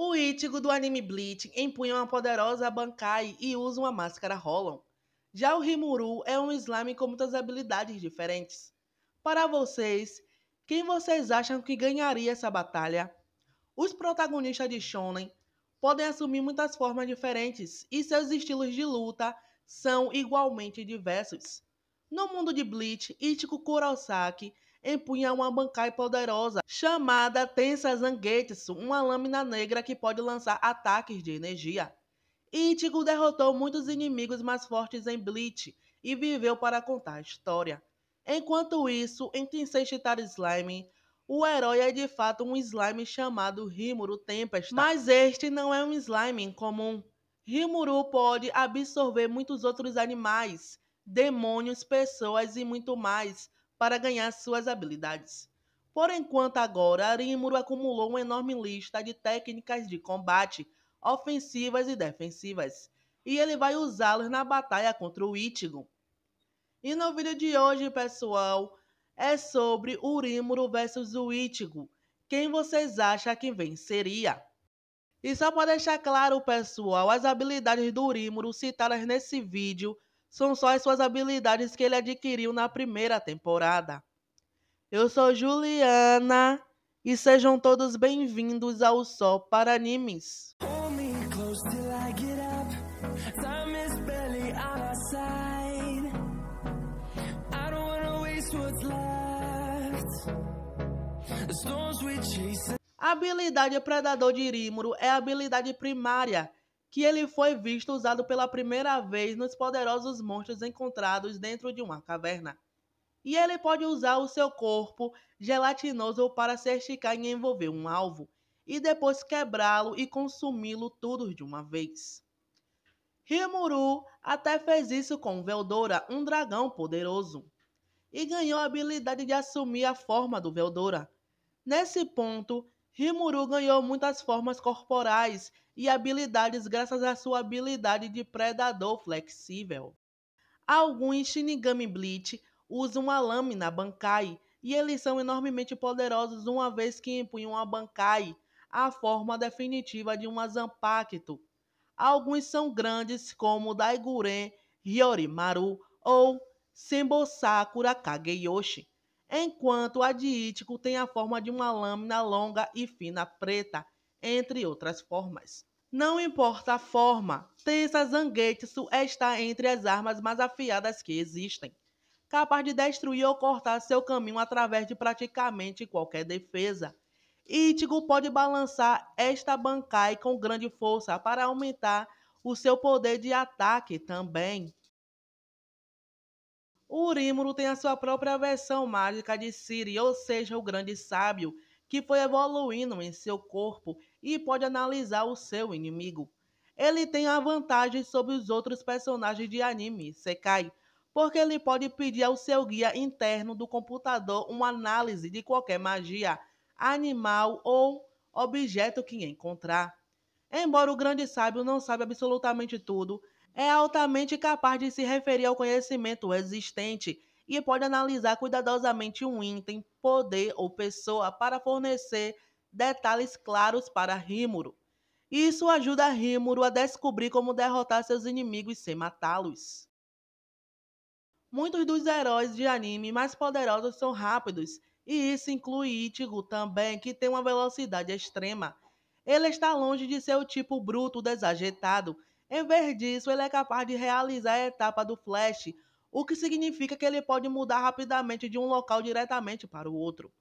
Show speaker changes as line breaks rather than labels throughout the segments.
O Ichigo do anime Bleach empunha uma poderosa Bankai e usa uma máscara Hollow. Já o Rimuru é um slime com muitas habilidades diferentes. Para vocês, quem vocês acham que ganharia essa batalha? Os protagonistas de Shonen podem assumir muitas formas diferentes e seus estilos de luta são igualmente diversos. No mundo de Bleach, Ichigo Kurosaki empunha uma bancai poderosa chamada Tensa Zangetsu, uma lâmina negra que pode lançar ataques de energia. Ichigo derrotou muitos inimigos mais fortes em Bleach e viveu para contar a história. Enquanto isso, em Tensei Chitara Slime, o herói é de fato um slime chamado Rimuru Tempest, mas este não é um slime comum. Rimuru pode absorver muitos outros animais, demônios, pessoas e muito mais, para ganhar suas habilidades. Por enquanto, agora, Arimuro acumulou uma enorme lista de técnicas de combate, ofensivas e defensivas, e ele vai usá-las na batalha contra o Ichigo. E no vídeo de hoje, pessoal, é sobre Urimuro versus o Ichigo. Quem vocês acham que venceria? E só para deixar claro, pessoal, as habilidades do Urimuro citadas nesse vídeo são só as suas habilidades que ele adquiriu na primeira temporada. Eu sou Juliana e sejam todos bem-vindos ao Sol para Animes. A habilidade Predador de Rímuro é a habilidade primária que ele foi visto usado pela primeira vez nos poderosos monstros encontrados dentro de uma caverna. E ele pode usar o seu corpo gelatinoso para se esticar e envolver um alvo, e depois quebrá-lo e consumi-lo tudo de uma vez. Rimuru até fez isso com Veldora, um dragão poderoso, e ganhou a habilidade de assumir a forma do Veldora. Nesse ponto, Rimuru ganhou muitas formas corporais e habilidades graças à sua habilidade de predador flexível. Alguns Shinigami Bleach usam a lâmina Bankai e eles são enormemente poderosos uma vez que empunham a Bankai, a forma definitiva de um Zanpakuto. Alguns são grandes como Daiguren, Ryorimaru ou Senbosakura Kageyoshi enquanto a de tem a forma de uma lâmina longa e fina preta, entre outras formas. Não importa a forma, Tensa Zangetsu está entre as armas mais afiadas que existem, capaz de destruir ou cortar seu caminho através de praticamente qualquer defesa. Ítigo pode balançar esta Bankai com grande força para aumentar o seu poder de ataque também. Urimuru tem a sua própria versão mágica de Siri, ou seja, o grande sábio, que foi evoluindo em seu corpo e pode analisar o seu inimigo. Ele tem a vantagem sobre os outros personagens de anime, Sekai, porque ele pode pedir ao seu guia interno do computador uma análise de qualquer magia, animal ou objeto que encontrar. Embora o grande sábio não saiba absolutamente tudo, é altamente capaz de se referir ao conhecimento existente e pode analisar cuidadosamente um item, poder ou pessoa para fornecer detalhes claros para Rímuro. Isso ajuda Rímuro a descobrir como derrotar seus inimigos sem matá-los. Muitos dos heróis de anime mais poderosos são rápidos, e isso inclui Ichigo também, que tem uma velocidade extrema. Ele está longe de ser o tipo bruto desajeitado, em vez disso, ele é capaz de realizar a etapa do flash, o que significa que ele pode mudar rapidamente de um local diretamente para o outro.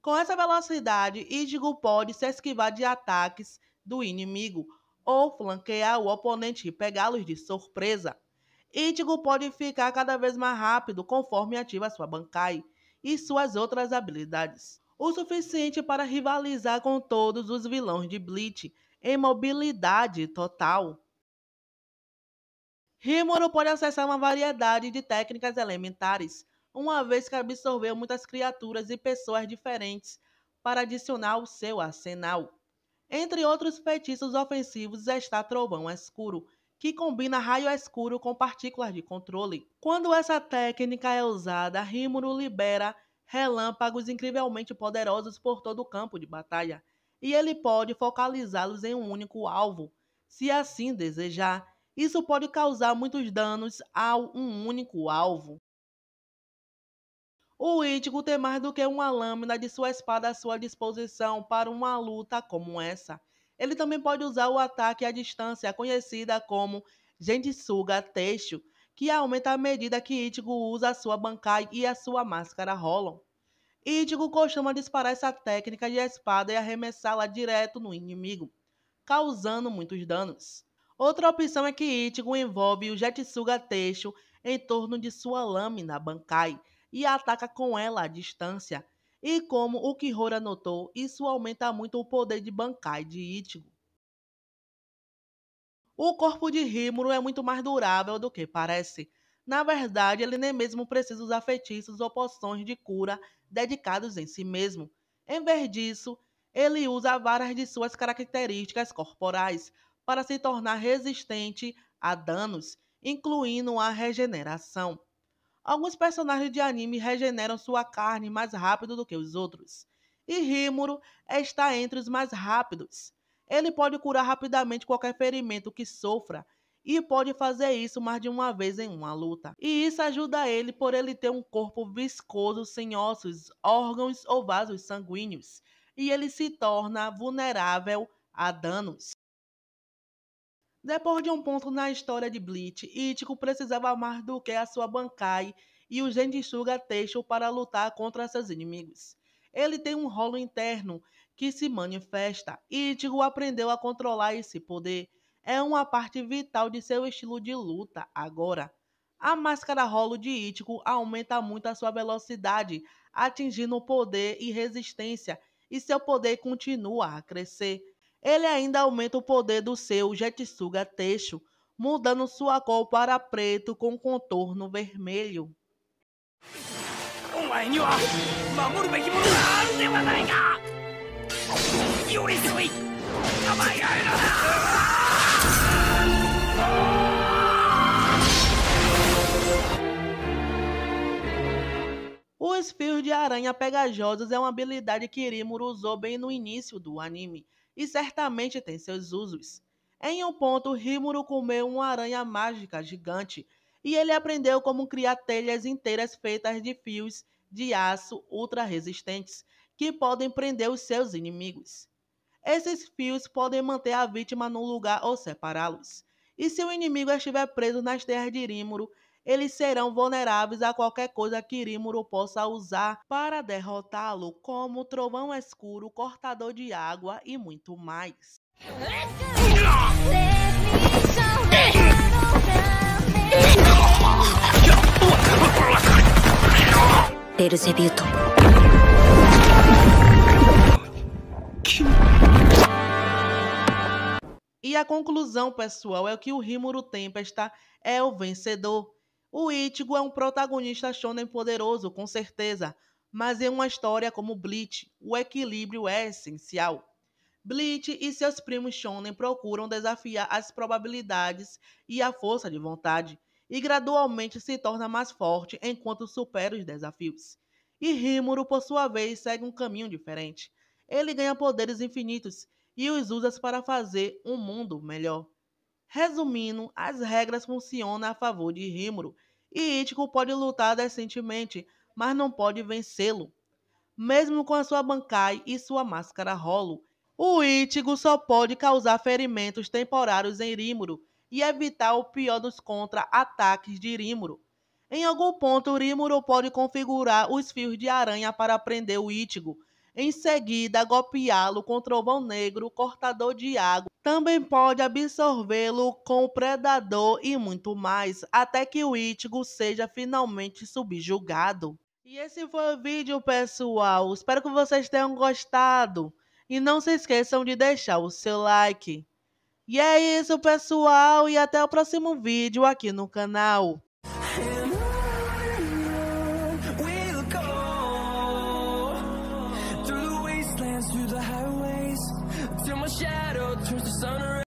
Com essa velocidade, Ichigo pode se esquivar de ataques do inimigo ou flanquear o oponente e pegá-los de surpresa. Ichigo pode ficar cada vez mais rápido conforme ativa sua Bankai e suas outras habilidades, o suficiente para rivalizar com todos os vilões de Bleach em mobilidade total. Rímono pode acessar uma variedade de técnicas elementares, uma vez que absorveu muitas criaturas e pessoas diferentes para adicionar ao seu arsenal. Entre outros feitiços ofensivos está Trovão Escuro, que combina raio escuro com partículas de controle. Quando essa técnica é usada, Rímulo libera relâmpagos incrivelmente poderosos por todo o campo de batalha, e ele pode focalizá-los em um único alvo, se assim desejar, isso pode causar muitos danos a um único alvo. O Ichigo tem mais do que uma lâmina de sua espada à sua disposição para uma luta como essa. Ele também pode usar o ataque à distância, conhecida como Gentsuga Teixo, que aumenta à medida que Ichigo usa a sua Bankai e a sua máscara rolam. Ichigo costuma disparar essa técnica de espada e arremessá-la direto no inimigo, causando muitos danos. Outra opção é que Ichigo envolve o Jetsuga Teixo em torno de sua lâmina Bankai e ataca com ela à distância. E como o Kihora notou, isso aumenta muito o poder de Bankai de Ichigo. O corpo de Rimuru é muito mais durável do que parece. Na verdade, ele nem mesmo precisa usar feitiços ou poções de cura dedicados em si mesmo. Em vez disso, ele usa várias de suas características corporais para se tornar resistente a danos, incluindo a regeneração. Alguns personagens de anime regeneram sua carne mais rápido do que os outros, e Rimuru está entre os mais rápidos. Ele pode curar rapidamente qualquer ferimento que sofra e pode fazer isso mais de uma vez em uma luta. E isso ajuda ele por ele ter um corpo viscoso sem ossos, órgãos ou vasos sanguíneos, e ele se torna vulnerável a danos. Depois de um ponto na história de Bleach, Ichigo precisava mais do que a sua Bankai e o Genjisuga Teixo para lutar contra seus inimigos. Ele tem um rolo interno que se manifesta. Ichigo aprendeu a controlar esse poder. É uma parte vital de seu estilo de luta agora. A máscara rolo de Ichigo aumenta muito a sua velocidade, atingindo poder e resistência, e seu poder continua a crescer. Ele ainda aumenta o poder do seu Jetsuga Teixo, mudando sua cor para preto com contorno vermelho. É é Os fios de aranha pegajosos é uma habilidade que Irimuru usou bem no início do anime, e certamente tem seus usos. Em um ponto, Rímuro comeu uma aranha mágica gigante e ele aprendeu como criar telhas inteiras feitas de fios de aço ultra resistentes que podem prender os seus inimigos. Esses fios podem manter a vítima num lugar ou separá-los. E se o inimigo estiver preso nas terras de Rímuro, eles serão vulneráveis a qualquer coisa que Irímuro possa usar para derrotá-lo, como trovão escuro, cortador de água e muito mais. E a conclusão, pessoal, é que o Rimuru Tempesta é o vencedor. O Ichigo é um protagonista shonen poderoso, com certeza, mas em uma história como Bleach, o equilíbrio é essencial. Bleach e seus primos shonen procuram desafiar as probabilidades e a força de vontade, e gradualmente se torna mais forte enquanto supera os desafios. E Rimuru, por sua vez, segue um caminho diferente. Ele ganha poderes infinitos e os usa para fazer um mundo melhor. Resumindo, as regras funcionam a favor de Rímuro, e Ítico pode lutar decentemente, mas não pode vencê-lo. Mesmo com a sua bancai e sua máscara rolo, o Ítigo só pode causar ferimentos temporários em Rímuro e evitar o pior dos contra-ataques de Rímuro. Em algum ponto, Rímuro pode configurar os fios de aranha para prender o Ítigo, em seguida, golpeá-lo com trovão negro, cortador de água. Também pode absorvê-lo com o predador e muito mais, até que o Itigo seja finalmente subjugado. E esse foi o vídeo, pessoal. Espero que vocês tenham gostado. E não se esqueçam de deixar o seu like. E é isso, pessoal, e até o próximo vídeo aqui no canal.